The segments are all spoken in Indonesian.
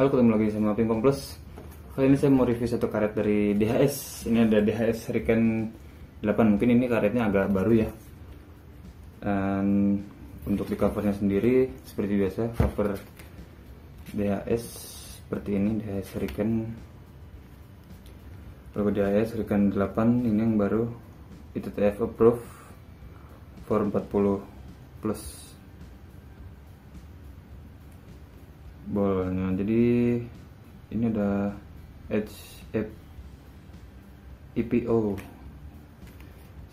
Halo ketemu lagi sama Pingpong Plus Kali ini saya mau review satu karet dari DHS Ini ada DHS Hurricane 8 Mungkin ini karetnya agak baru ya Dan Untuk di covernya sendiri Seperti biasa cover DHS Seperti ini DHS Hurricane Logo DHS Hurricane 8 Ini yang baru ITTF approve 440 plus bolnya nah, jadi ini ada HF EPO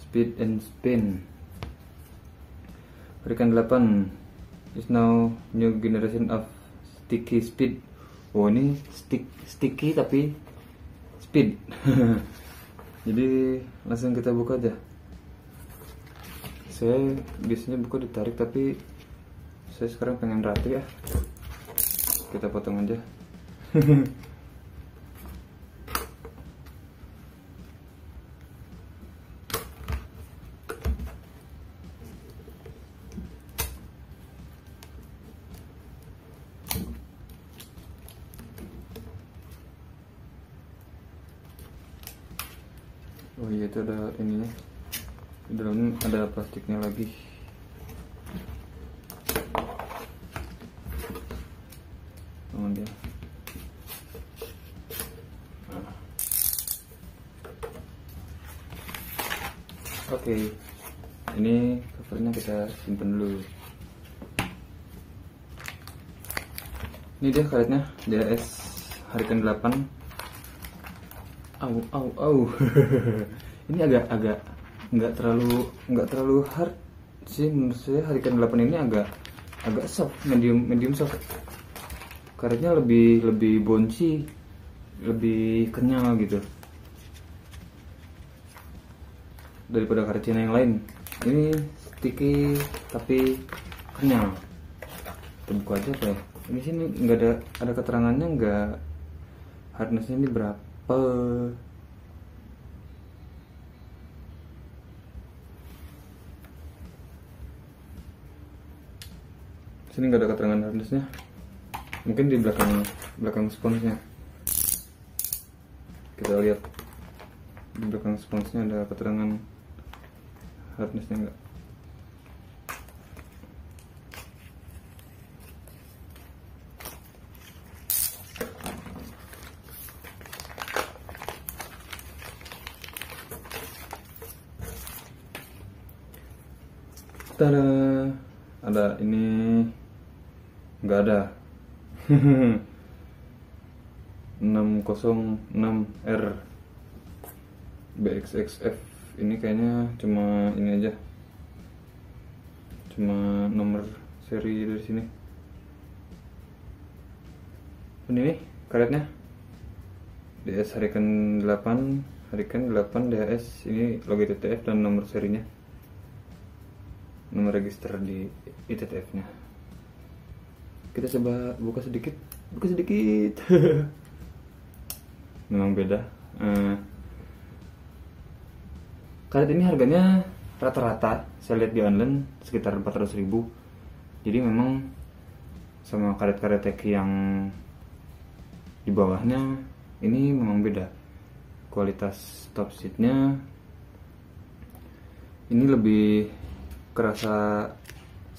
speed and spin berikan 8 is now new generation of sticky speed oh ini stick sticky tapi speed jadi langsung kita buka aja saya biasanya buka ditarik tapi saya sekarang pengen rata ya kita potong aja Oh iya itu ada ini. di dalam ada plastiknya lagi oke okay. ini covernya kita simpen dulu ini dia karetnya hari Hurricane 8 au au au ini agak agak nggak terlalu nggak terlalu hard sih menurut saya Hurricane 8 ini agak agak soft medium medium soft karetnya lebih lebih bonci lebih kenyal gitu daripada kari Cina yang lain ini sticky tapi kenyal kita buka aja apa ya ini sini nggak ada ada keterangannya nggak hardnessnya ini berapa sini nggak ada keterangan hardnessnya mungkin di belakang belakang sponsnya kita lihat di belakang sponsnya ada keterangan hardnessnya enggak Tada. Ada ini enggak ada. 606R BXXF ini kayaknya cuma ini aja cuma nomor seri dari sini ini nih karetnya DS Hurricane 8 Hurricane 8 DS ini logo ITTF dan nomor serinya nomor register di ITTF nya kita coba buka sedikit buka sedikit memang beda uh, karet ini harganya rata-rata saya lihat di online sekitar 400 ribu jadi memang sama karet-karet teki yang di bawahnya ini memang beda kualitas top seatnya ini lebih kerasa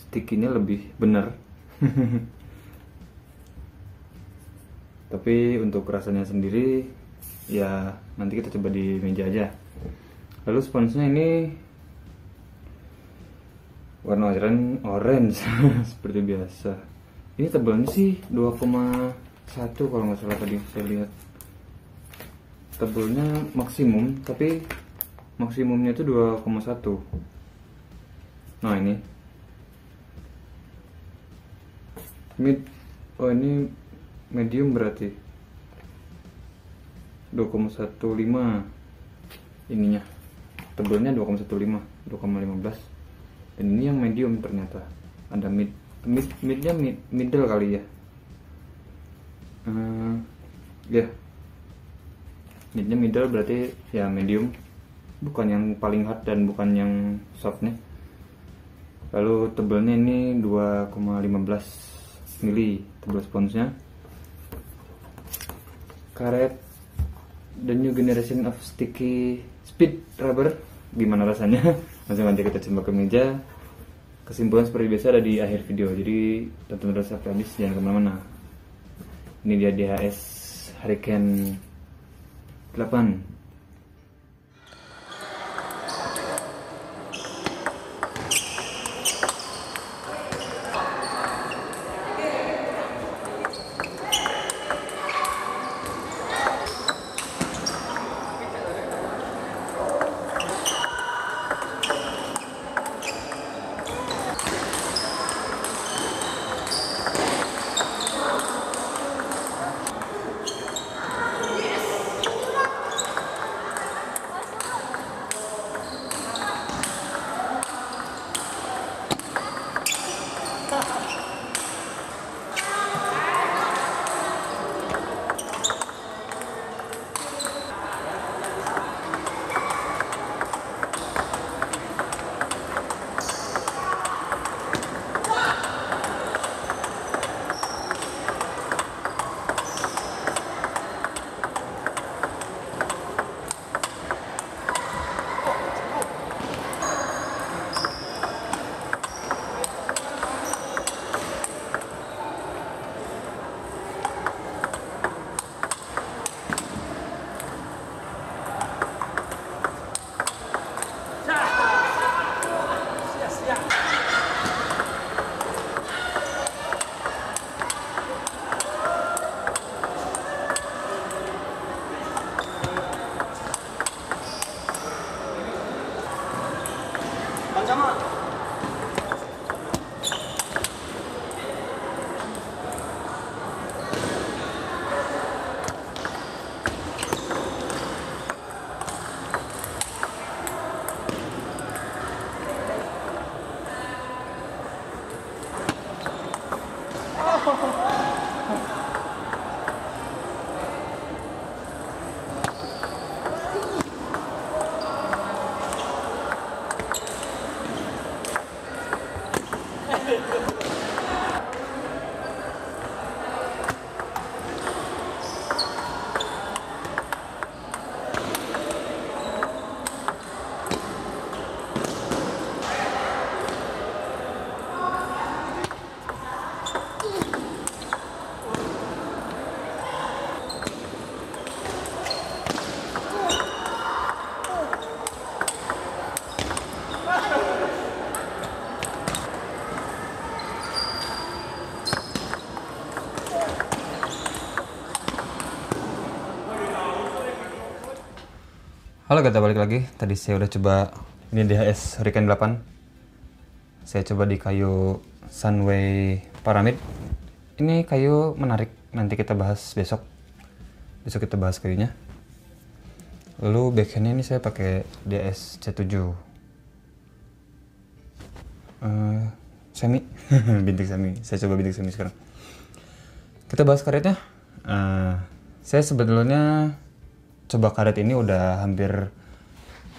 stickinya lebih bener tapi untuk rasanya sendiri ya nanti kita coba di meja aja lalu sponsnya ini warna orange, orange seperti biasa ini tebalnya sih 2,1 kalau nggak salah tadi saya lihat tebalnya maksimum tapi maksimumnya itu 2,1 nah ini mid oh ini medium berarti 2,15 ininya tebelnya 2,15 2,15 dan ini yang medium ternyata ada mid mid midnya mid, middle kali ya uh, ya yeah. midnya middle berarti ya medium bukan yang paling hard dan bukan yang soft nih lalu tebelnya ini 2,15 mili tebal sponsnya karet the new generation of sticky speed rubber gimana rasanya langsung nanti kita coba ke meja kesimpulan seperti biasa ada di akhir video jadi tonton terus sampai habis jangan kemana-mana ini dia DHS Hurricane 8 Thank you. Halo, kita balik lagi. Tadi saya udah coba ini DHS Hurricane 8. Saya coba di kayu Sunway Pyramid. Ini kayu menarik, nanti kita bahas besok. Besok kita bahas kayunya. Lalu backhandnya ini saya pakai DHS C7. Uh, semi, bintik semi. Saya coba bintik semi sekarang. Kita bahas karetnya. Uh, saya sebetulnya coba karet ini udah hampir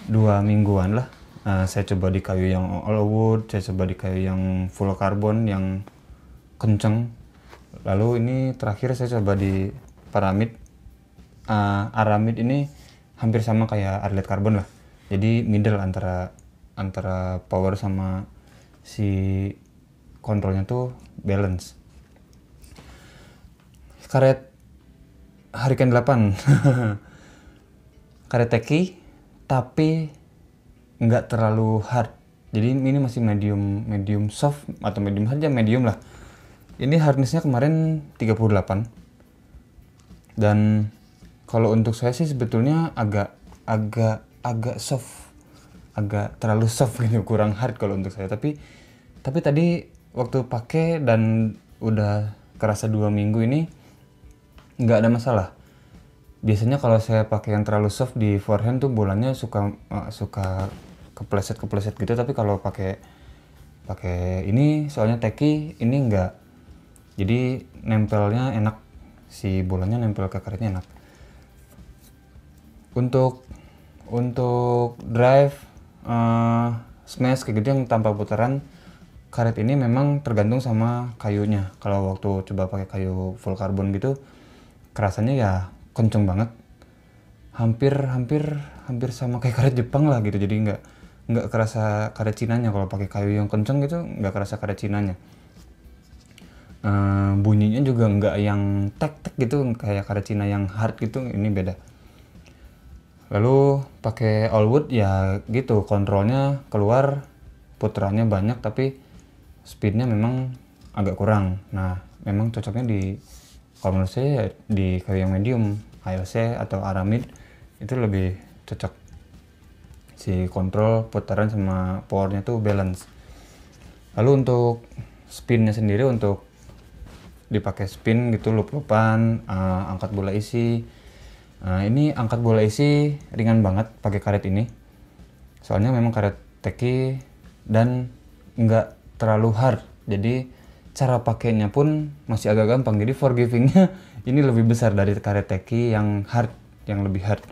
dua mingguan lah uh, saya coba di kayu yang all wood saya coba di kayu yang full carbon yang kenceng lalu ini terakhir saya coba di paramid uh, eh, aramid ini hampir sama kayak arlet carbon lah jadi middle antara antara power sama si kontrolnya tuh balance karet hurricane 8 karet teki tapi nggak terlalu hard jadi ini masih medium medium soft atau medium hard saja ya medium lah ini hardnessnya kemarin 38 dan kalau untuk saya sih sebetulnya agak agak agak soft agak terlalu soft gitu kurang hard kalau untuk saya tapi tapi tadi waktu pakai dan udah kerasa dua minggu ini nggak ada masalah biasanya kalau saya pakai yang terlalu soft di forehand tuh bolanya suka uh, suka kepleset kepleset gitu tapi kalau pakai pakai ini soalnya teki ini enggak jadi nempelnya enak si bolanya nempel ke karetnya enak untuk untuk drive uh, smash kayak gitu yang tanpa putaran karet ini memang tergantung sama kayunya kalau waktu coba pakai kayu full carbon gitu kerasannya ya kenceng banget hampir hampir hampir sama kayak karet Jepang lah gitu jadi nggak nggak kerasa karet Cinanya kalau pakai kayu yang kenceng gitu nggak kerasa karet Cinanya uh, bunyinya juga nggak yang tek tek gitu kayak karet Cina yang hard gitu ini beda lalu pakai all wood ya gitu kontrolnya keluar putranya banyak tapi speednya memang agak kurang nah memang cocoknya di kalau menurut saya ya, di kayu yang medium IOC atau aramid itu lebih cocok si kontrol putaran sama powernya tuh balance lalu untuk spinnya sendiri untuk dipakai spin gitu lup-lupan uh, angkat bola isi uh, ini angkat bola isi ringan banget pakai karet ini soalnya memang karet teki dan nggak terlalu hard jadi cara pakainya pun masih agak gampang jadi forgivingnya ini lebih besar dari kareteki yang hard yang lebih hard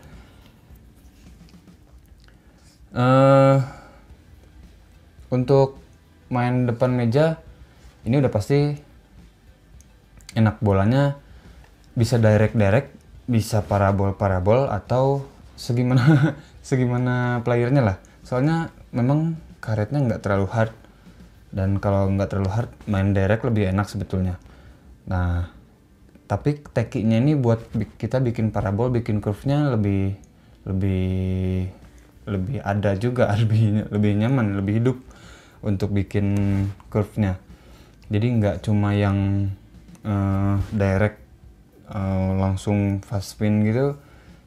uh, untuk main depan meja ini udah pasti enak bolanya bisa direct direct bisa parabol parabol atau segimana segimana playernya lah soalnya memang karetnya nggak terlalu hard dan kalau nggak terlalu hard main direct lebih enak sebetulnya nah tapi tekniknya ini buat kita bikin parabol bikin curve-nya lebih lebih lebih ada juga lebih lebih nyaman lebih hidup untuk bikin curve-nya jadi nggak cuma yang uh, direct uh, langsung fast spin gitu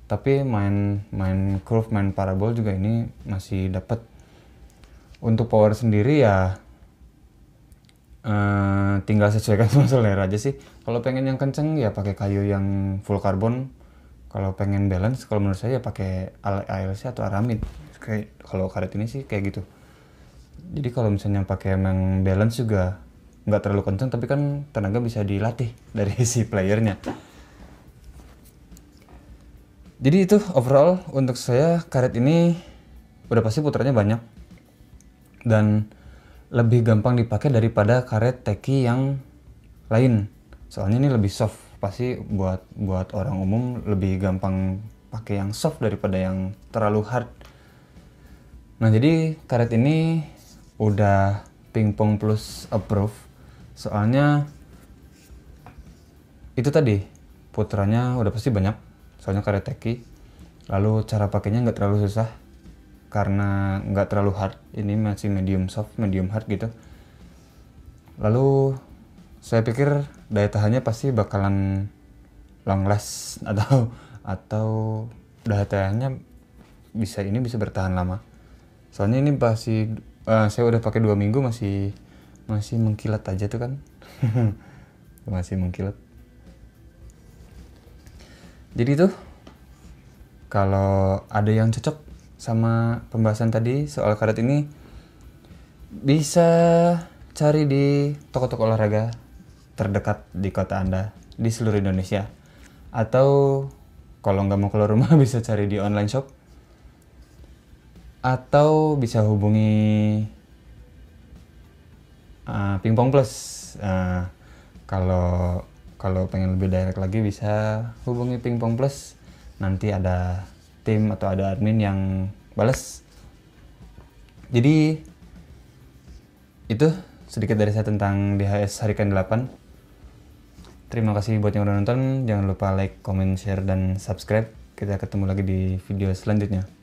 tapi main main curve main parabol juga ini masih dapat untuk power sendiri ya Uh, tinggal sesuaikan sama selera aja sih. Kalau pengen yang kenceng ya pakai kayu yang full karbon. Kalau pengen balance, kalau menurut saya ya pakai ALC atau aramid. Kayak kalau karet ini sih kayak gitu. Jadi kalau misalnya pakai yang balance juga nggak terlalu kenceng, tapi kan tenaga bisa dilatih dari si playernya. Jadi itu overall untuk saya karet ini udah pasti putarnya banyak dan lebih gampang dipakai daripada karet teki yang lain. Soalnya ini lebih soft, pasti buat buat orang umum lebih gampang pakai yang soft daripada yang terlalu hard. Nah, jadi karet ini udah pingpong plus approve. Soalnya itu tadi putranya udah pasti banyak. Soalnya karet teki. Lalu cara pakainya nggak terlalu susah karena nggak terlalu hard ini masih medium soft medium hard gitu lalu saya pikir daya tahannya pasti bakalan long last atau atau daya tahannya bisa ini bisa bertahan lama soalnya ini pasti uh, eh, saya udah pakai dua minggu masih masih mengkilat aja tuh kan masih mengkilat jadi tuh kalau ada yang cocok sama pembahasan tadi soal karet ini bisa cari di toko-toko olahraga terdekat di kota Anda di seluruh Indonesia. Atau kalau nggak mau keluar rumah bisa cari di online shop. Atau bisa hubungi uh, ah, Pingpong Plus. Uh, kalau kalau pengen lebih direct lagi bisa hubungi Pingpong Plus. Nanti ada tim atau ada admin yang bales. jadi itu sedikit dari saya tentang DHS hari ke-8 terima kasih buat yang udah nonton jangan lupa like, comment, share, dan subscribe kita ketemu lagi di video selanjutnya